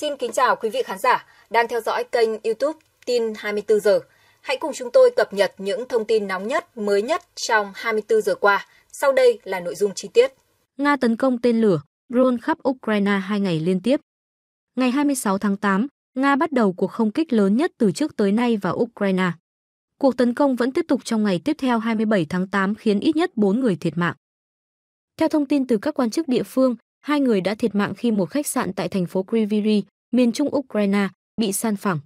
Xin kính chào quý vị khán giả đang theo dõi kênh YouTube Tin 24 giờ. Hãy cùng chúng tôi cập nhật những thông tin nóng nhất, mới nhất trong 24 giờ qua. Sau đây là nội dung chi tiết. Nga tấn công tên lửa, drone khắp Ukraine hai ngày liên tiếp. Ngày 26 tháng 8, Nga bắt đầu cuộc không kích lớn nhất từ trước tới nay vào Ukraine. Cuộc tấn công vẫn tiếp tục trong ngày tiếp theo 27 tháng 8 khiến ít nhất 4 người thiệt mạng. Theo thông tin từ các quan chức địa phương, Hai người đã thiệt mạng khi một khách sạn tại thành phố Kryvyi, miền trung Ukraine, bị san phẳng.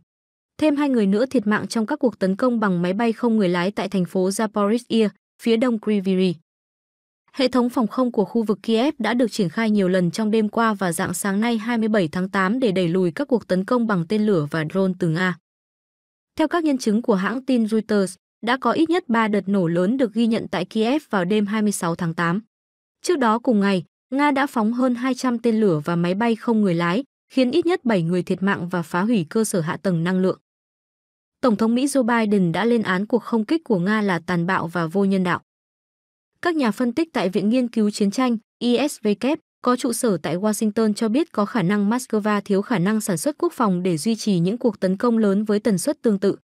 Thêm hai người nữa thiệt mạng trong các cuộc tấn công bằng máy bay không người lái tại thành phố Zaporizhia, phía đông Kryvyi. Hệ thống phòng không của khu vực Kiev đã được triển khai nhiều lần trong đêm qua và dạng sáng nay 27 tháng 8 để đẩy lùi các cuộc tấn công bằng tên lửa và drone từ Nga. Theo các nhân chứng của hãng tin Reuters, đã có ít nhất 3 đợt nổ lớn được ghi nhận tại Kiev vào đêm 26 tháng 8. Trước đó cùng ngày, Nga đã phóng hơn 200 tên lửa và máy bay không người lái, khiến ít nhất 7 người thiệt mạng và phá hủy cơ sở hạ tầng năng lượng. Tổng thống Mỹ Joe Biden đã lên án cuộc không kích của Nga là tàn bạo và vô nhân đạo. Các nhà phân tích tại Viện Nghiên cứu Chiến tranh ISW có trụ sở tại Washington cho biết có khả năng Moscow thiếu khả năng sản xuất quốc phòng để duy trì những cuộc tấn công lớn với tần suất tương tự.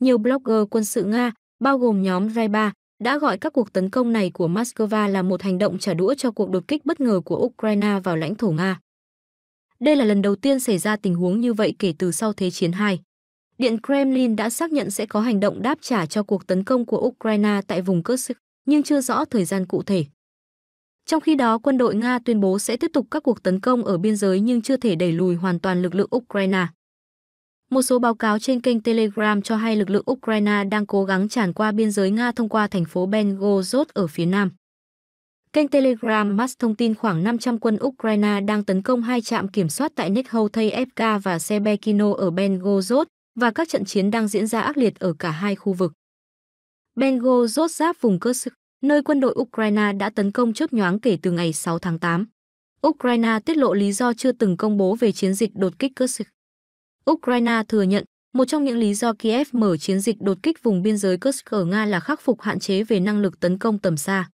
Nhiều blogger quân sự Nga, bao gồm nhóm Raiba, đã gọi các cuộc tấn công này của Moscow là một hành động trả đũa cho cuộc đột kích bất ngờ của Ukraine vào lãnh thổ Nga. Đây là lần đầu tiên xảy ra tình huống như vậy kể từ sau Thế chiến II. Điện Kremlin đã xác nhận sẽ có hành động đáp trả cho cuộc tấn công của Ukraine tại vùng Kursk, nhưng chưa rõ thời gian cụ thể. Trong khi đó, quân đội Nga tuyên bố sẽ tiếp tục các cuộc tấn công ở biên giới nhưng chưa thể đẩy lùi hoàn toàn lực lượng Ukraine. Một số báo cáo trên kênh Telegram cho hay lực lượng Ukraine đang cố gắng tràn qua biên giới Nga thông qua thành phố Ben ở phía nam. Kênh Telegram Max thông tin khoảng 500 quân Ukraine đang tấn công hai trạm kiểm soát tại Nekhotayevka và Sebekino ở Ben và các trận chiến đang diễn ra ác liệt ở cả hai khu vực. Ben giáp vùng Kursk, nơi quân đội Ukraine đã tấn công chốt nhoáng kể từ ngày 6 tháng 8. Ukraine tiết lộ lý do chưa từng công bố về chiến dịch đột kích Kursk. Ukraine thừa nhận một trong những lý do Kiev mở chiến dịch đột kích vùng biên giới Kursk ở Nga là khắc phục hạn chế về năng lực tấn công tầm xa.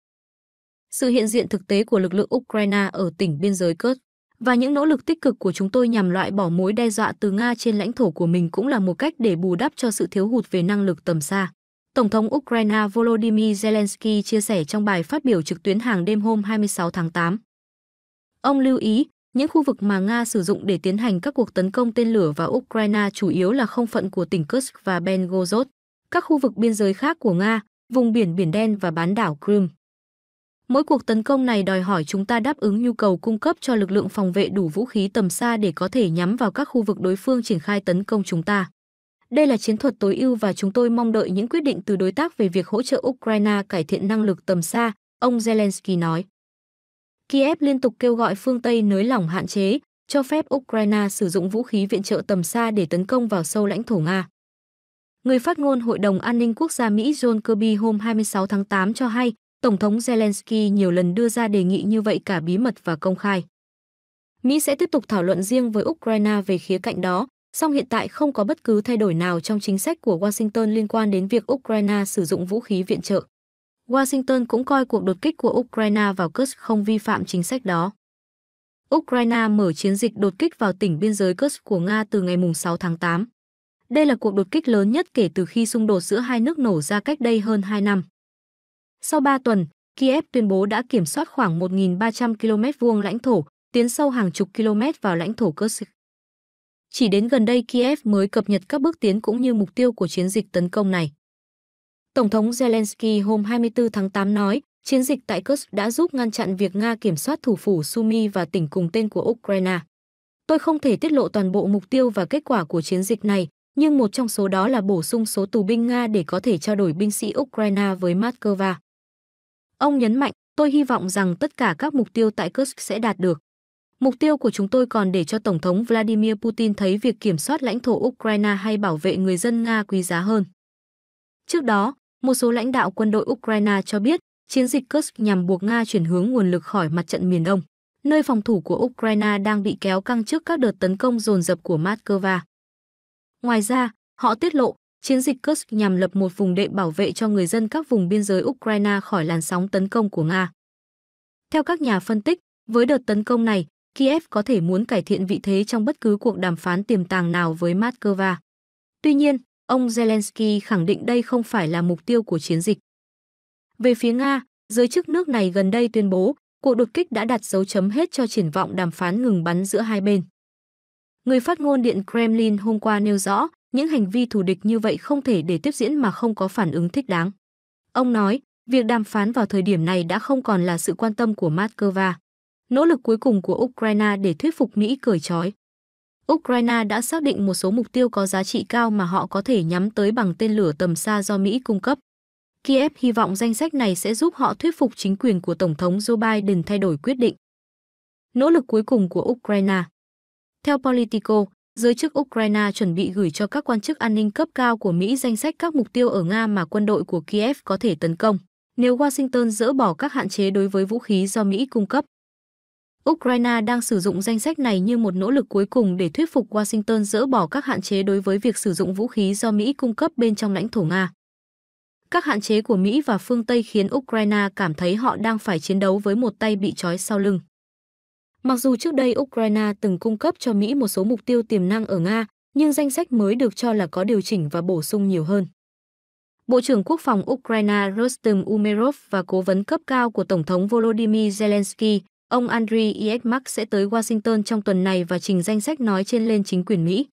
Sự hiện diện thực tế của lực lượng Ukraine ở tỉnh biên giới Kursk và những nỗ lực tích cực của chúng tôi nhằm loại bỏ mối đe dọa từ Nga trên lãnh thổ của mình cũng là một cách để bù đắp cho sự thiếu hụt về năng lực tầm xa. Tổng thống Ukraine Volodymyr Zelensky chia sẻ trong bài phát biểu trực tuyến hàng đêm hôm 26 tháng 8. Ông lưu ý, những khu vực mà Nga sử dụng để tiến hành các cuộc tấn công tên lửa vào Ukraine chủ yếu là không phận của tỉnh Kursk và Belgorod, các khu vực biên giới khác của Nga, vùng biển Biển Đen và bán đảo Crimea. Mỗi cuộc tấn công này đòi hỏi chúng ta đáp ứng nhu cầu cung cấp cho lực lượng phòng vệ đủ vũ khí tầm xa để có thể nhắm vào các khu vực đối phương triển khai tấn công chúng ta. Đây là chiến thuật tối ưu và chúng tôi mong đợi những quyết định từ đối tác về việc hỗ trợ Ukraine cải thiện năng lực tầm xa, ông Zelensky nói. Kiev liên tục kêu gọi phương Tây nới lỏng hạn chế, cho phép Ukraine sử dụng vũ khí viện trợ tầm xa để tấn công vào sâu lãnh thổ Nga. Người phát ngôn Hội đồng An ninh Quốc gia Mỹ John Kirby hôm 26 tháng 8 cho hay, Tổng thống Zelensky nhiều lần đưa ra đề nghị như vậy cả bí mật và công khai. Mỹ sẽ tiếp tục thảo luận riêng với Ukraine về khía cạnh đó, song hiện tại không có bất cứ thay đổi nào trong chính sách của Washington liên quan đến việc Ukraine sử dụng vũ khí viện trợ. Washington cũng coi cuộc đột kích của Ukraine vào Kursk không vi phạm chính sách đó. Ukraine mở chiến dịch đột kích vào tỉnh biên giới Kursk của Nga từ ngày 6 tháng 8. Đây là cuộc đột kích lớn nhất kể từ khi xung đột giữa hai nước nổ ra cách đây hơn 2 năm. Sau 3 tuần, Kiev tuyên bố đã kiểm soát khoảng 1.300 km vuông lãnh thổ, tiến sâu hàng chục km vào lãnh thổ Kursk. Chỉ đến gần đây Kiev mới cập nhật các bước tiến cũng như mục tiêu của chiến dịch tấn công này. Tổng thống Zelensky hôm 24 tháng 8 nói, chiến dịch tại Kursk đã giúp ngăn chặn việc Nga kiểm soát thủ phủ Sumy và tỉnh cùng tên của Ukraine. Tôi không thể tiết lộ toàn bộ mục tiêu và kết quả của chiến dịch này, nhưng một trong số đó là bổ sung số tù binh Nga để có thể trao đổi binh sĩ Ukraine với Moscow. Ông nhấn mạnh, tôi hy vọng rằng tất cả các mục tiêu tại Kursk sẽ đạt được. Mục tiêu của chúng tôi còn để cho Tổng thống Vladimir Putin thấy việc kiểm soát lãnh thổ Ukraine hay bảo vệ người dân Nga quý giá hơn. Trước đó, một số lãnh đạo quân đội Ukraine cho biết, chiến dịch Kursk nhằm buộc Nga chuyển hướng nguồn lực khỏi mặt trận miền Đông, nơi phòng thủ của Ukraine đang bị kéo căng trước các đợt tấn công dồn dập của Moscow. Ngoài ra, họ tiết lộ, chiến dịch Kursk nhằm lập một vùng đệm bảo vệ cho người dân các vùng biên giới Ukraine khỏi làn sóng tấn công của Nga. Theo các nhà phân tích, với đợt tấn công này, Kiev có thể muốn cải thiện vị thế trong bất cứ cuộc đàm phán tiềm tàng nào với Moscow. Tuy nhiên, Ông Zelensky khẳng định đây không phải là mục tiêu của chiến dịch. Về phía Nga, giới chức nước này gần đây tuyên bố cuộc đột kích đã đặt dấu chấm hết cho triển vọng đàm phán ngừng bắn giữa hai bên. Người phát ngôn Điện Kremlin hôm qua nêu rõ, những hành vi thù địch như vậy không thể để tiếp diễn mà không có phản ứng thích đáng. Ông nói, việc đàm phán vào thời điểm này đã không còn là sự quan tâm của Moscow. Nỗ lực cuối cùng của Ukraine để thuyết phục Mỹ cởi trói. Ukraine đã xác định một số mục tiêu có giá trị cao mà họ có thể nhắm tới bằng tên lửa tầm xa do Mỹ cung cấp. Kiev hy vọng danh sách này sẽ giúp họ thuyết phục chính quyền của Tổng thống Joe Biden thay đổi quyết định. Nỗ lực cuối cùng của Ukraine Theo Politico, giới chức Ukraine chuẩn bị gửi cho các quan chức an ninh cấp cao của Mỹ danh sách các mục tiêu ở Nga mà quân đội của Kiev có thể tấn công, nếu Washington dỡ bỏ các hạn chế đối với vũ khí do Mỹ cung cấp. Ukraine đang sử dụng danh sách này như một nỗ lực cuối cùng để thuyết phục Washington dỡ bỏ các hạn chế đối với việc sử dụng vũ khí do Mỹ cung cấp bên trong lãnh thổ Nga. Các hạn chế của Mỹ và phương Tây khiến Ukraine cảm thấy họ đang phải chiến đấu với một tay bị trói sau lưng. Mặc dù trước đây Ukraine từng cung cấp cho Mỹ một số mục tiêu tiềm năng ở Nga, nhưng danh sách mới được cho là có điều chỉnh và bổ sung nhiều hơn. Bộ trưởng Quốc phòng Ukraine Rostam Umerov và cố vấn cấp cao của Tổng thống Volodymyr Zelensky Ông Andriy Yermak sẽ tới Washington trong tuần này và trình danh sách nói trên lên chính quyền Mỹ.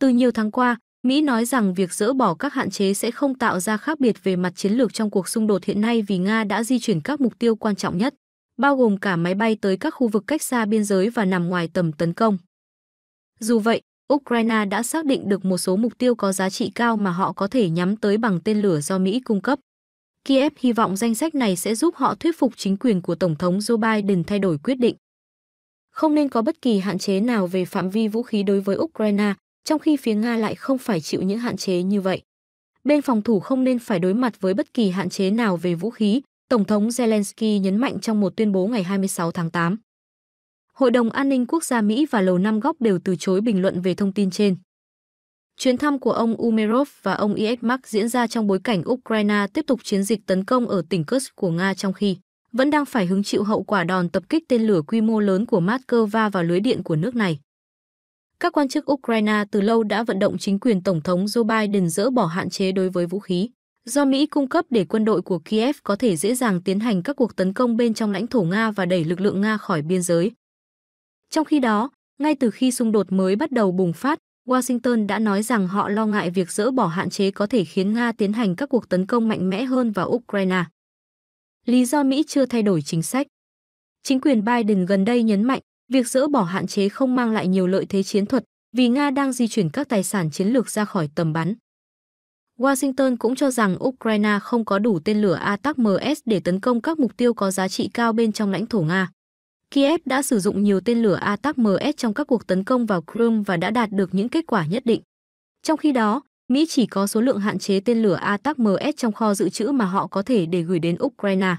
Từ nhiều tháng qua, Mỹ nói rằng việc dỡ bỏ các hạn chế sẽ không tạo ra khác biệt về mặt chiến lược trong cuộc xung đột hiện nay vì Nga đã di chuyển các mục tiêu quan trọng nhất, bao gồm cả máy bay tới các khu vực cách xa biên giới và nằm ngoài tầm tấn công. Dù vậy, Ukraine đã xác định được một số mục tiêu có giá trị cao mà họ có thể nhắm tới bằng tên lửa do Mỹ cung cấp. Kiev hy vọng danh sách này sẽ giúp họ thuyết phục chính quyền của Tổng thống Joe Biden thay đổi quyết định. Không nên có bất kỳ hạn chế nào về phạm vi vũ khí đối với Ukraine, trong khi phía Nga lại không phải chịu những hạn chế như vậy. Bên phòng thủ không nên phải đối mặt với bất kỳ hạn chế nào về vũ khí, Tổng thống Zelensky nhấn mạnh trong một tuyên bố ngày 26 tháng 8. Hội đồng An ninh Quốc gia Mỹ và Lầu Năm Góc đều từ chối bình luận về thông tin trên. Chuyến thăm của ông Umerov và ông Iesmak diễn ra trong bối cảnh Ukraine tiếp tục chiến dịch tấn công ở tỉnh Kursk của Nga trong khi vẫn đang phải hứng chịu hậu quả đòn tập kích tên lửa quy mô lớn của Moscow vào lưới điện của nước này. Các quan chức Ukraine từ lâu đã vận động chính quyền Tổng thống Joe Biden dỡ bỏ hạn chế đối với vũ khí do Mỹ cung cấp để quân đội của Kiev có thể dễ dàng tiến hành các cuộc tấn công bên trong lãnh thổ Nga và đẩy lực lượng Nga khỏi biên giới. Trong khi đó, ngay từ khi xung đột mới bắt đầu bùng phát, Washington đã nói rằng họ lo ngại việc dỡ bỏ hạn chế có thể khiến Nga tiến hành các cuộc tấn công mạnh mẽ hơn vào Ukraine. Lý do Mỹ chưa thay đổi chính sách Chính quyền Biden gần đây nhấn mạnh việc dỡ bỏ hạn chế không mang lại nhiều lợi thế chiến thuật vì Nga đang di chuyển các tài sản chiến lược ra khỏi tầm bắn. Washington cũng cho rằng Ukraine không có đủ tên lửa ATACMS để tấn công các mục tiêu có giá trị cao bên trong lãnh thổ Nga. Kiev đã sử dụng nhiều tên lửa ATACMS trong các cuộc tấn công vào Crimea và đã đạt được những kết quả nhất định. Trong khi đó, Mỹ chỉ có số lượng hạn chế tên lửa ATACMS trong kho dự trữ mà họ có thể để gửi đến Ukraine.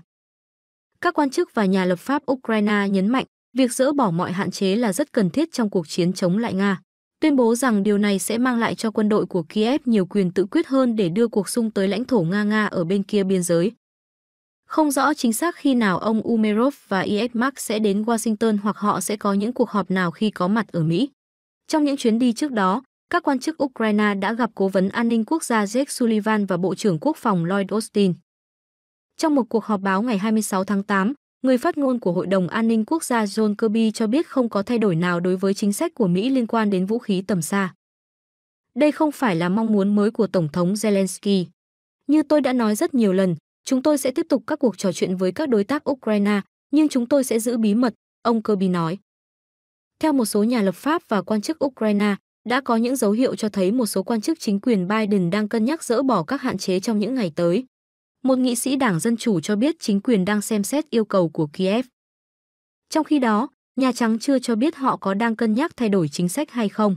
Các quan chức và nhà lập pháp Ukraine nhấn mạnh việc dỡ bỏ mọi hạn chế là rất cần thiết trong cuộc chiến chống lại Nga, tuyên bố rằng điều này sẽ mang lại cho quân đội của Kiev nhiều quyền tự quyết hơn để đưa cuộc xung tới lãnh thổ Nga Nga ở bên kia biên giới. Không rõ chính xác khi nào ông Umerov và IS Mark sẽ đến Washington hoặc họ sẽ có những cuộc họp nào khi có mặt ở Mỹ. Trong những chuyến đi trước đó, các quan chức Ukraine đã gặp Cố vấn An ninh Quốc gia Jake Sullivan và Bộ trưởng Quốc phòng Lloyd Austin. Trong một cuộc họp báo ngày 26 tháng 8, người phát ngôn của Hội đồng An ninh Quốc gia John Kirby cho biết không có thay đổi nào đối với chính sách của Mỹ liên quan đến vũ khí tầm xa. Đây không phải là mong muốn mới của Tổng thống Zelensky. Như tôi đã nói rất nhiều lần, Chúng tôi sẽ tiếp tục các cuộc trò chuyện với các đối tác Ukraine, nhưng chúng tôi sẽ giữ bí mật, ông Kirby nói. Theo một số nhà lập pháp và quan chức Ukraine, đã có những dấu hiệu cho thấy một số quan chức chính quyền Biden đang cân nhắc dỡ bỏ các hạn chế trong những ngày tới. Một nghị sĩ đảng Dân Chủ cho biết chính quyền đang xem xét yêu cầu của Kiev. Trong khi đó, Nhà Trắng chưa cho biết họ có đang cân nhắc thay đổi chính sách hay không.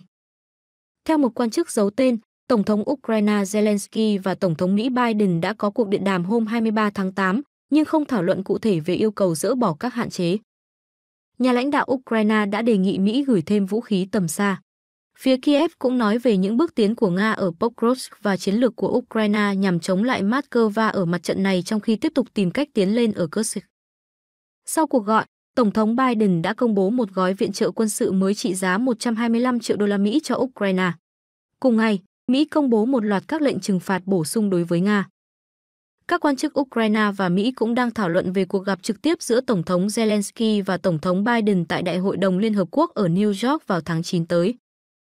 Theo một quan chức giấu tên, Tổng thống Ukraine Zelensky và Tổng thống Mỹ Biden đã có cuộc điện đàm hôm 23 tháng 8, nhưng không thảo luận cụ thể về yêu cầu dỡ bỏ các hạn chế. Nhà lãnh đạo Ukraine đã đề nghị Mỹ gửi thêm vũ khí tầm xa. Phía Kiev cũng nói về những bước tiến của Nga ở Pokrovsk và chiến lược của Ukraine nhằm chống lại Moscow ở mặt trận này trong khi tiếp tục tìm cách tiến lên ở Kursk. Sau cuộc gọi, Tổng thống Biden đã công bố một gói viện trợ quân sự mới trị giá 125 triệu đô la Mỹ cho Ukraine. Cùng ngày, Mỹ công bố một loạt các lệnh trừng phạt bổ sung đối với Nga. Các quan chức Ukraine và Mỹ cũng đang thảo luận về cuộc gặp trực tiếp giữa Tổng thống Zelensky và Tổng thống Biden tại Đại hội đồng Liên Hợp Quốc ở New York vào tháng 9 tới.